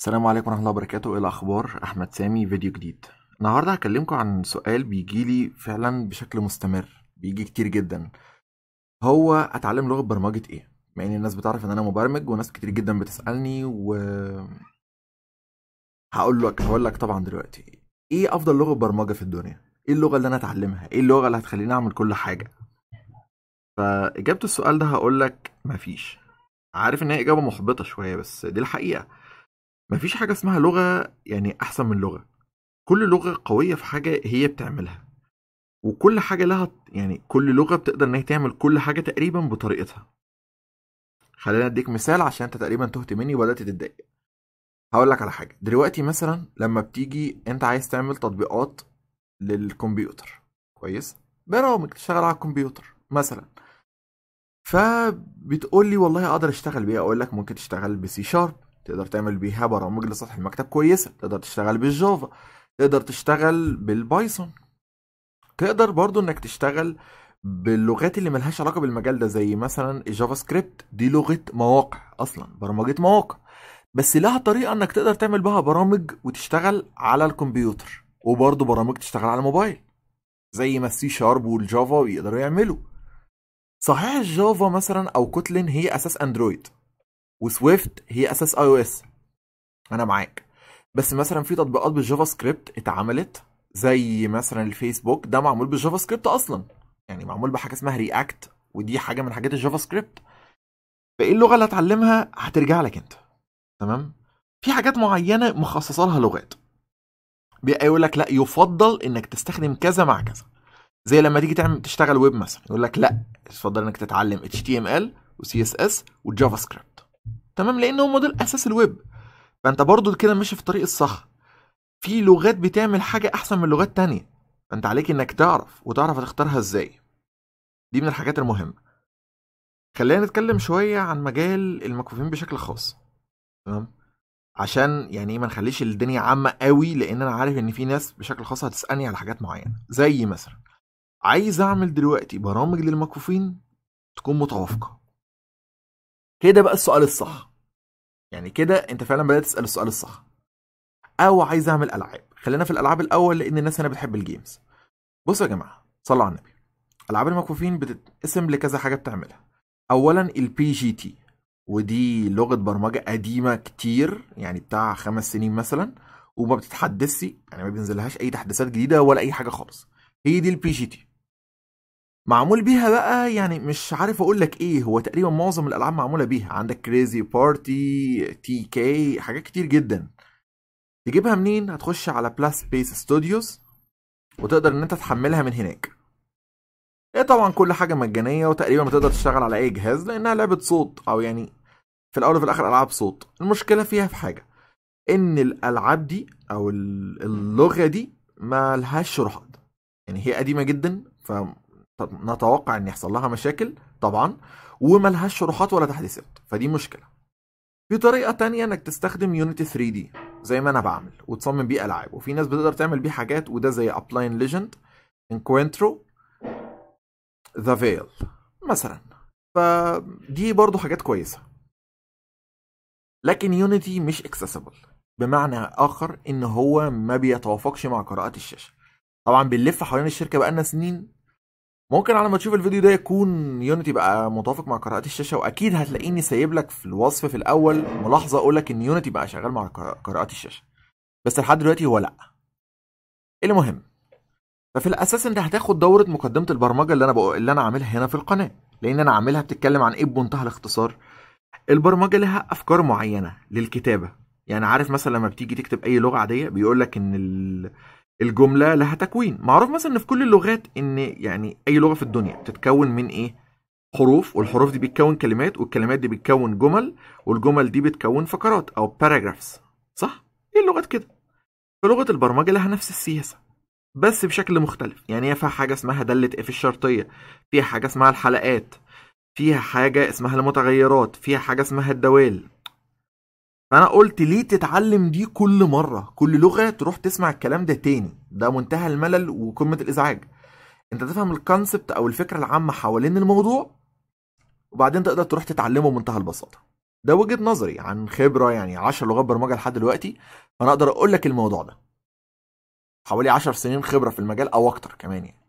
السلام عليكم ورحمة الله وبركاته، إيه الأخبار؟ أحمد سامي فيديو جديد. النهاردة هكلمكم عن سؤال بيجيلي فعلا بشكل مستمر، بيجي كتير جدا. هو أتعلم لغة برمجة إيه؟ مع إن الناس بتعرف إن أنا مبرمج وناس كتير جدا بتسألني و هقول لك هقول لك طبعا دلوقتي إيه أفضل لغة برمجة في الدنيا؟ إيه اللغة اللي أنا أتعلمها؟ إيه اللغة اللي هتخليني أعمل كل حاجة؟ فإجابة السؤال ده هقول لك مفيش. عارف إن هي إجابة محبطة شوية بس دي الحقيقة. مفيش حاجة اسمها لغة يعني أحسن من لغة كل لغة قوية في حاجة هي بتعملها وكل حاجة لها يعني كل لغة بتقدر إن هي تعمل كل حاجة تقريبا بطريقتها خلينا أديك مثال عشان أنت تقريبا تهت مني وبدأت تتضايق هقول لك على حاجة دلوقتي مثلا لما بتيجي أنت عايز تعمل تطبيقات للكمبيوتر كويس برامج تشتغل على الكمبيوتر مثلا فبتقول لي والله اقدر اشتغل بيها اقول لك ممكن تشتغل بسي شارب تقدر تعمل بيها برامج لسطح المكتب كويسة تقدر تشتغل بالجافا تقدر تشتغل بالبايثون تقدر برضو انك تشتغل باللغات اللي ملهاش علاقة بالمجال ده زي مثلا الجافا سكريبت دي لغة مواقع اصلا برمجة مواقع بس لها طريقة انك تقدر تعمل بها برامج وتشتغل على الكمبيوتر وبرضو برامج تشتغل على الموبايل زي ما السي شارب والجافا بيقدروا يعملوا صحيح الجافا مثلا او كوتلين هي اساس اندرويد وسويفت هي اساس اي او اس انا معاك بس مثلا في تطبيقات بالجافا سكريبت اتعملت زي مثلا الفيسبوك ده معمول بالجافا سكريبت اصلا يعني معمول بحاجه اسمها رياكت ودي حاجه من حاجات الجافا سكريبت فايه اللغه اللي هتعلمها هترجع لك انت تمام في حاجات معينه مخصصه لها لغات بيقول لك لا يفضل انك تستخدم كذا مع كذا زي لما تيجي تعمل تشتغل ويب مثلا يقول لك لا يفضل انك تتعلم HTML و CSS وجافا سكريبت تمام لان هم دول اساس الويب فانت برضو كده ماشي في الطريق الصح في لغات بتعمل حاجه احسن من لغات تانية فانت عليك انك تعرف وتعرف هتختارها ازاي دي من الحاجات المهمه خلينا نتكلم شويه عن مجال المكفوفين بشكل خاص تمام عشان يعني إيه ما نخليش الدنيا عامه قوي لان انا عارف ان في ناس بشكل خاص هتسالني على حاجات معينه زي مثلا عايز اعمل دلوقتي برامج للمكفوفين تكون متوافقه كده بقى السؤال الصح يعني كده انت فعلا بدات تسال السؤال الصح او عايز اعمل العاب خلينا في الالعاب الاول لان الناس هنا بتحب الجيمز بصوا يا جماعه صلوا على النبي العاب المكفوفين بتتقسم لكذا حاجه بتعملها اولا البي جي تي ودي لغه برمجه قديمه كتير يعني بتاع خمس سنين مثلا وما بتتحدثش يعني ما بينزلهاش اي تحديثات جديده ولا اي حاجه خالص هي دي البي جي تي معمول بيها بقى يعني مش عارف اقول لك ايه هو تقريبا معظم الالعاب معموله بيها عندك كريزي بارتي تي كي حاجات كتير جدا تجيبها منين هتخش على بلاس بيس ستوديوز وتقدر ان انت تحملها من هناك هي طبعا كل حاجه مجانيه وتقريبا بتقدر تشتغل على اي جهاز لانها لعبه صوت او يعني في الاول وفي الاخر العاب صوت المشكله فيها في حاجه ان الالعاب دي او اللغه دي ما لهاش شروحات يعني هي قديمه جدا ف نتوقع ان يحصل لها مشاكل طبعا وملهاش شروحات ولا تحديثات فدي مشكله في طريقه تانية انك تستخدم يونيتي 3 دي زي ما انا بعمل وتصمم بيه العاب وفي ناس بتقدر تعمل بيه حاجات وده زي ابلاين ليجند انكوينترو ذا فيل مثلا فدي برضو حاجات كويسه لكن يونيتي مش اكسسبل بمعنى اخر ان هو ما بيتوافقش مع قراءات الشاشه طبعا بنلف حوالين الشركه بقالنا سنين ممكن على ما تشوف الفيديو ده يكون يونيتي بقى متوافق مع قراءات الشاشه واكيد هتلاقيني سايب لك في الوصف في الاول ملاحظه اقول لك ان يونيتي بقى شغال مع قراءات الشاشه بس لحد دلوقتي هو لا المهم ففي الاساس انت هتاخد دوره مقدمه البرمجه اللي انا بقول اللي انا عاملها هنا في القناه لان انا عاملها بتتكلم عن ايه بمنتهى الاختصار البرمجه لها افكار معينه للكتابه يعني عارف مثلا لما بتيجي تكتب اي لغه عاديه بيقول لك ان ال... الجمله لها تكوين معروف مثلا ان في كل اللغات ان يعني اي لغه في الدنيا بتتكون من ايه حروف والحروف دي بتكون كلمات والكلمات دي بتكون جمل والجمل دي بتكون فقرات او باراجرافز صح ايه اللغات كده فلغه البرمجه لها نفس السياسه بس بشكل مختلف يعني هي فيها حاجه اسمها داله اف إيه الشرطيه فيها حاجه اسمها الحلقات فيها حاجه اسمها المتغيرات فيها حاجه اسمها الدوال فانا قلت ليه تتعلم دي كل مره كل لغه تروح تسمع الكلام ده تاني ده منتهى الملل وقمه الازعاج انت تفهم الكونسبت او الفكره العامه حوالين الموضوع وبعدين تقدر تروح تتعلمه بمنتهى البساطه ده وجهه نظري عن خبره يعني 10 لغات برمجه لحد دلوقتي فانا اقدر اقول لك الموضوع ده حوالي 10 سنين خبره في المجال او اكتر كمان يعني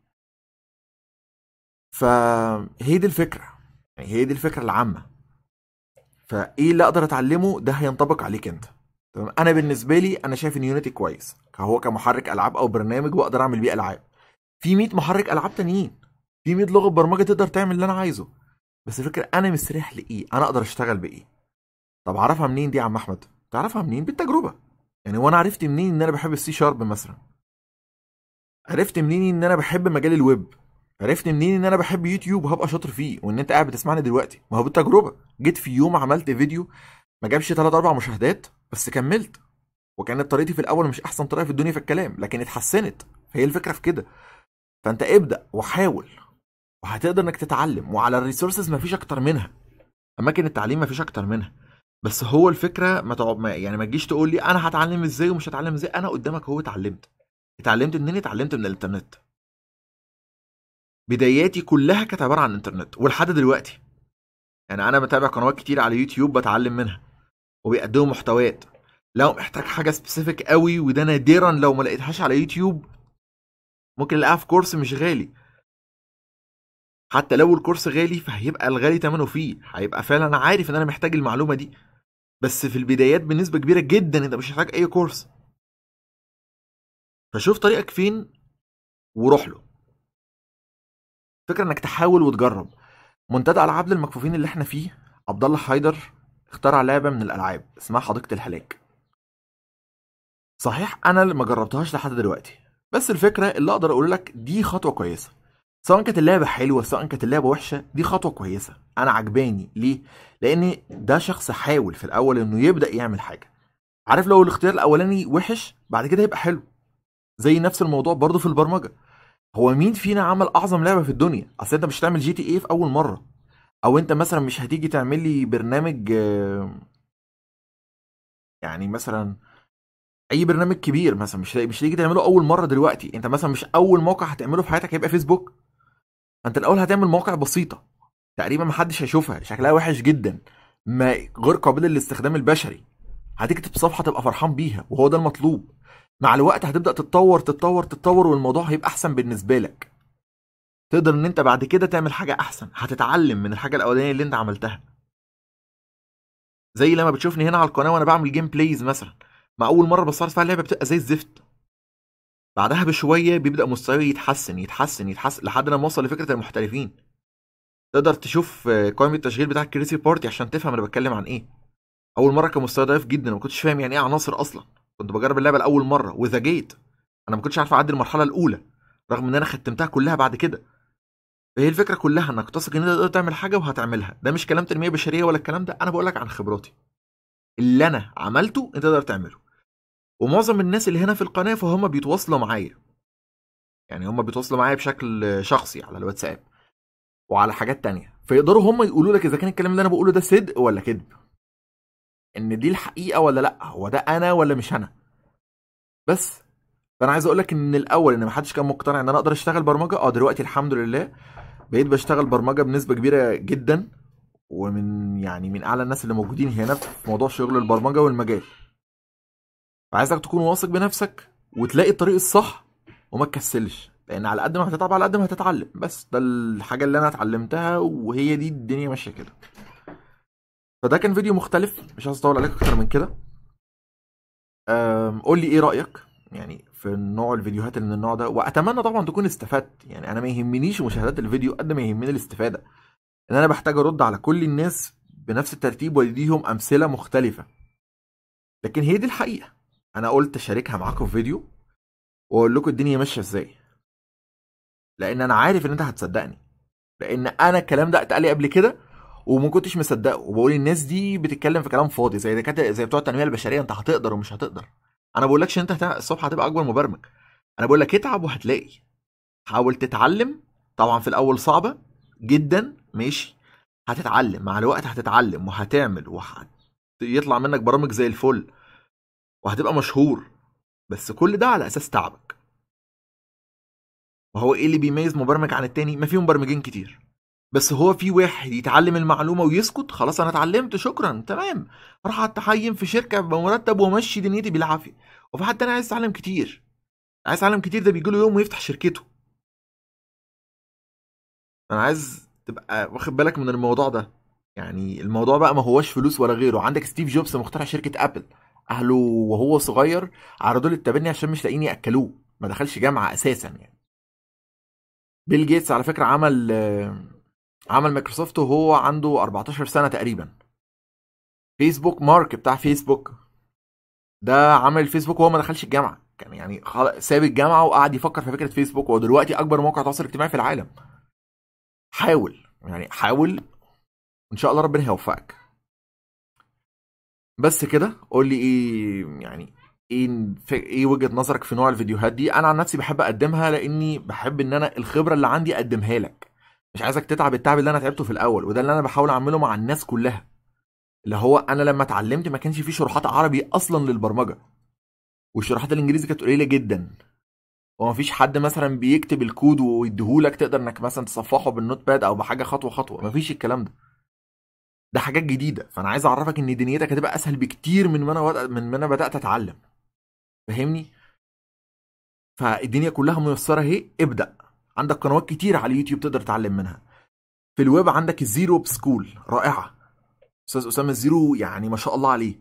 فهي دي الفكره يعني هي دي الفكره العامه فايه اللي اقدر اتعلمه ده هينطبق عليك انت تمام انا بالنسبه لي انا شايف ان يونيتي كويس هو كمحرك العاب او برنامج واقدر اعمل بيه العاب في 100 محرك العاب تانيين في 100 لغه برمجه تقدر تعمل اللي انا عايزه بس الفكره انا مستريح لايه انا اقدر اشتغل بايه طب اعرفها منين دي يا عم احمد تعرفها منين بالتجربه يعني وانا عرفت منين ان انا بحب السي شارب مثلا عرفت منين ان انا بحب مجال الويب عرفت منين ان انا بحب يوتيوب وهبقى شاطر فيه وان انت قاعد بتسمعني دلوقتي ما هو بالتجربه جيت في يوم عملت فيديو ما جابش 3 4 مشاهدات بس كملت وكانت طريقتي في الاول مش احسن طريقه في الدنيا في الكلام لكن اتحسنت فهي الفكره في كده فانت ابدا وحاول وهتقدر انك تتعلم وعلى الريسورسز مفيش اكتر منها اماكن التعليم مفيش اكتر منها بس هو الفكره ما تعب ما يعني ما تجيش تقول لي انا هتعلم ازاي ومش هتعلم ازاي انا قدامك هو اتعلمت اتعلمت منين اتعلمت من الانترنت بداياتي كلها كانت عباره عن انترنت ولحد دلوقتي يعني انا بتابع قنوات كتير على يوتيوب بتعلم منها وبيقدموا محتويات لو محتاج حاجه سبيسيفيك قوي وده نادرا لو ما لقيتهاش على يوتيوب ممكن الاقيها في كورس مش غالي حتى لو الكورس غالي فهيبقى الغالي ثمنه فيه هيبقى فعلا انا عارف ان انا محتاج المعلومه دي بس في البدايات بنسبه كبيره جدا انت مش محتاج اي كورس فشوف طريقك فين وروح له فكره انك تحاول وتجرب منتدى العاب للمكفوفين اللي احنا فيه عبد الله حيدر اخترع لعبه من الالعاب اسمها حديقه الهلاك صحيح انا اللي ما جربتهاش لحد دلوقتي بس الفكره اللي اقدر اقول لك دي خطوه كويسه سواء كانت اللعبه حلوه سواء كانت اللعبه وحشه دي خطوه كويسه انا عجباني ليه لان ده شخص حاول في الاول انه يبدا يعمل حاجه عارف لو الاختيار الاولاني وحش بعد كده هيبقى حلو زي نفس الموضوع برضه في البرمجه هو مين فينا عمل اعظم لعبه في الدنيا اصل انت مش هتعمل جي تي ايه في اول مره او انت مثلا مش هتيجي تعمل لي برنامج آه، يعني مثلا اي برنامج كبير مثلا مش مش هتيجي تعمله اول مره دلوقتي انت مثلا مش اول موقع هتعمله في حياتك هيبقى فيسبوك انت الاول هتعمل مواقع بسيطه تقريبا محدش هيشوفها شكلها وحش جدا ما غير قابله للاستخدام البشري هتكتب صفحه تبقى فرحان بيها وهو ده المطلوب مع الوقت هتبدا تتطور تتطور تتطور والموضوع هيبقى احسن بالنسبه لك تقدر ان انت بعد كده تعمل حاجه احسن هتتعلم من الحاجه الاولانيه اللي انت عملتها زي لما بتشوفني هنا على القناه وانا بعمل جيم بلايز مثلا مع اول مره بصارت فيها اللعبه بتبقى زي الزفت بعدها بشويه بيبدا مستواي يتحسن يتحسن يتحسن لحد لما اوصل لفكره المحترفين تقدر تشوف قائمه التشغيل بتاع كريسي بارتي عشان تفهم انا بتكلم عن ايه اول مره كان مستواي ضعيف جدا وما كنتش فاهم يعني ايه عناصر اصلا كنت بجرب اللعبه لاول مره وذا جيت انا ما كنتش عارف اعدي المرحله الاولى رغم ان انا ختمتها كلها بعد كده هي الفكره كلها انك تثق ان انت تقدر تعمل حاجه وهتعملها ده مش كلام تنميه بشريه ولا الكلام ده انا بقول لك عن خبراتي اللي انا عملته انت تقدر تعمله ومعظم الناس اللي هنا في القناه فهم بيتواصلوا معايا يعني هم بيتواصلوا معايا بشكل شخصي على الواتساب وعلى حاجات تانية فيقدروا هم يقولوا لك اذا كان الكلام اللي انا بقوله ده صدق ولا كذب ان دي الحقيقه ولا لا هو ده انا ولا مش انا بس فانا عايز اقول لك ان الاول ان محدش كان مقتنع ان انا اقدر اشتغل برمجه اه دلوقتي الحمد لله بقيت بشتغل برمجه بنسبه كبيره جدا ومن يعني من اعلى الناس اللي موجودين هنا في موضوع شغل البرمجه والمجال فعايزك تكون واثق بنفسك وتلاقي الطريق الصح وما تكسلش لان على قد ما هتتعب على قد ما هتتعلم بس ده الحاجه اللي انا اتعلمتها وهي دي الدنيا ماشيه كده فده كان فيديو مختلف مش عايز اطول عليك اكتر من كده قول لي ايه رايك يعني في نوع الفيديوهات اللي من النوع ده واتمنى طبعا تكون استفدت يعني انا ما يهمنيش مشاهدات الفيديو قد ما يهمني الاستفاده ان انا بحتاج ارد على كل الناس بنفس الترتيب واديهم امثله مختلفه لكن هي دي الحقيقه انا قلت اشاركها معاكم في فيديو واقول لكم الدنيا ماشيه ازاي لان انا عارف ان انت هتصدقني لان انا الكلام ده اتقال لي قبل كده وما كنتش مصدقه وبقول الناس دي بتتكلم في كلام فاضي زي دكاتره زي بتوع التنميه البشريه انت هتقدر ومش هتقدر انا بقولكش انت الصبح هتبقى اكبر مبرمج انا بقول لك اتعب وهتلاقي حاول تتعلم طبعا في الاول صعبه جدا ماشي هتتعلم مع الوقت هتتعلم وهتعمل وهيطلع منك برامج زي الفل وهتبقى مشهور بس كل ده على اساس تعبك وهو ايه اللي بيميز مبرمج عن التاني ما في مبرمجين كتير بس هو في واحد يتعلم المعلومه ويسكت خلاص انا اتعلمت شكرا تمام راح اتحيم في شركه بمرتب وامشي دنيتي بالعافيه وفي حد تاني عايز يتعلم كتير عايز يتعلم كتير ده بيجي له يوم ويفتح شركته انا عايز تبقى واخد بالك من الموضوع ده يعني الموضوع بقى ما هوش فلوس ولا غيره عندك ستيف جوبز مخترع شركه ابل اهله وهو صغير عرضوا له التبني عشان مش لاقيين ياكلوه ما دخلش جامعه اساسا يعني بيل جيتس على فكره عمل عمل مايكروسوفت وهو عنده 14 سنه تقريبا فيسبوك مارك بتاع فيسبوك ده عمل فيسبوك وهو ما دخلش الجامعه كان يعني ساب الجامعه وقعد يفكر في فكره فيسبوك وهو دلوقتي اكبر موقع تواصل اجتماعي في العالم حاول يعني حاول ان شاء الله ربنا هيوفقك بس كده قول لي ايه يعني ايه ايه وجهه نظرك في نوع الفيديوهات دي انا عن نفسي بحب اقدمها لاني بحب ان انا الخبره اللي عندي اقدمها لك مش عايزك تتعب التعب اللي انا تعبته في الاول وده اللي انا بحاول اعمله مع الناس كلها اللي هو انا لما اتعلمت ما كانش في شروحات عربي اصلا للبرمجه والشروحات الانجليزي كانت قليله جدا وما فيش حد مثلا بيكتب الكود ويديهولك تقدر انك مثلا تصفحه بالنوت باد او بحاجه خطوه خطوه ما فيش الكلام ده ده حاجات جديده فانا عايز اعرفك ان دنيتك هتبقى اسهل بكتير من ما انا من ما انا بدات اتعلم فاهمني فالدنيا كلها ميسره اهي ابدا عندك قنوات كتير على اليوتيوب تقدر تتعلم منها في الويب عندك الزيرو سكول رائعه استاذ اسامه الزيرو يعني ما شاء الله عليه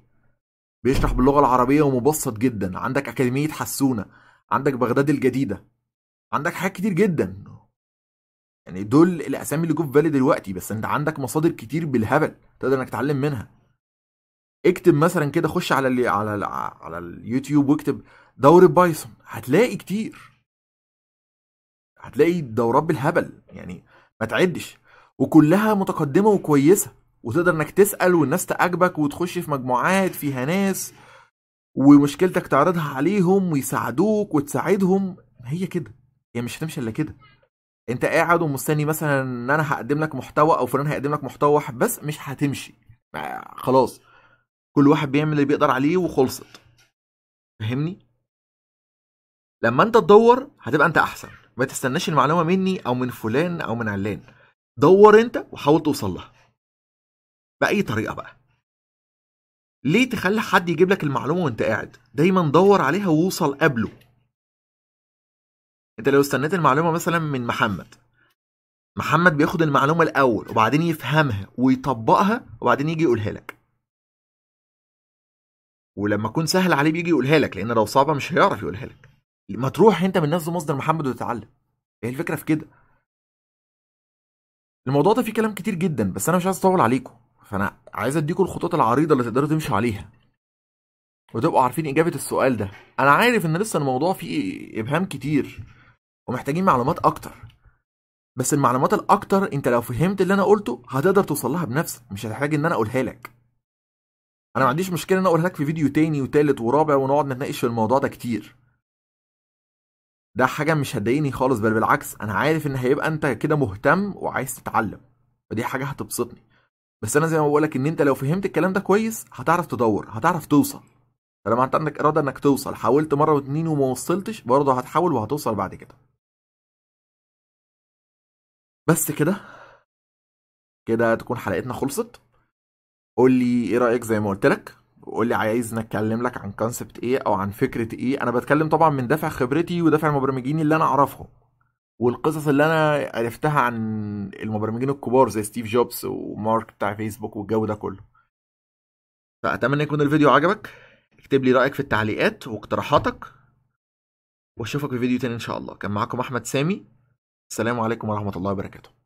بيشرح باللغه العربيه ومبسط جدا عندك اكاديميه حسونه عندك بغداد الجديده عندك حاجات كتير جدا يعني دول الاسامي اللي جو في بالي دلوقتي بس انت عندك مصادر كتير بالهبل تقدر انك تتعلم منها اكتب مثلا كده خش على اللي على على اليوتيوب واكتب دوره بايثون هتلاقي كتير هتلاقي دورات بالهبل يعني ما تعدش وكلها متقدمه وكويسه وتقدر انك تسال والناس تعجبك وتخش في مجموعات فيها ناس ومشكلتك تعرضها عليهم ويساعدوك وتساعدهم هي كده هي يعني مش هتمشي الا كده انت قاعد ومستني مثلا ان انا هقدم لك محتوى او فلان هيقدم لك محتوى بس مش هتمشي خلاص كل واحد بيعمل اللي بيقدر عليه وخلصت فاهمني لما انت تدور هتبقى انت احسن ما تستناش المعلومه مني او من فلان او من علان دور انت وحاول توصل لها باي طريقه بقى ليه تخلي حد يجيب لك المعلومه وانت قاعد دايما دور عليها ووصل قبله انت لو استنيت المعلومه مثلا من محمد محمد بياخد المعلومه الاول وبعدين يفهمها ويطبقها وبعدين يجي يقولها لك ولما اكون سهل عليه بيجي يقولها لك لان لو صعبه مش هيعرف يقولها لك ما تروح انت من نفس مصدر محمد وتتعلم هي الفكره في كده الموضوع ده فيه كلام كتير جدا بس انا مش عايز اطول عليكم فانا عايز اديكم الخطوط العريضه اللي تقدروا تمشوا عليها وتبقوا عارفين اجابه السؤال ده انا عارف ان لسه الموضوع فيه ابهام كتير ومحتاجين معلومات اكتر بس المعلومات الاكتر انت لو فهمت اللي انا قلته هتقدر توصل لها بنفسك مش هتحتاج ان انا اقولها لك انا ما عنديش مشكله ان اقولها لك في فيديو تاني وتالت ورابع ونقعد نتناقش في الموضوع ده كتير ده حاجه مش هتضايقني خالص بل بالعكس انا عارف ان هيبقى انت كده مهتم وعايز تتعلم فدي حاجه هتبسطني بس انا زي ما بقولك ان انت لو فهمت الكلام ده كويس هتعرف تدور هتعرف توصل فلما انت عندك اراده انك توصل حاولت مره واتنين وما وصلتش برضه هتحاول وهتوصل بعد كده بس كده كده تكون حلقتنا خلصت قول لي ايه رايك زي ما قلت لك وقول لي عايزني اتكلم لك عن كونسبت ايه او عن فكره ايه انا بتكلم طبعا من دافع خبرتي ودافع المبرمجين اللي انا اعرفهم والقصص اللي انا عرفتها عن المبرمجين الكبار زي ستيف جوبز ومارك بتاع فيسبوك والجو ده كله فاتمنى يكون الفيديو عجبك اكتب لي رايك في التعليقات واقتراحاتك واشوفك في فيديو تاني ان شاء الله كان معاكم احمد سامي السلام عليكم ورحمه الله وبركاته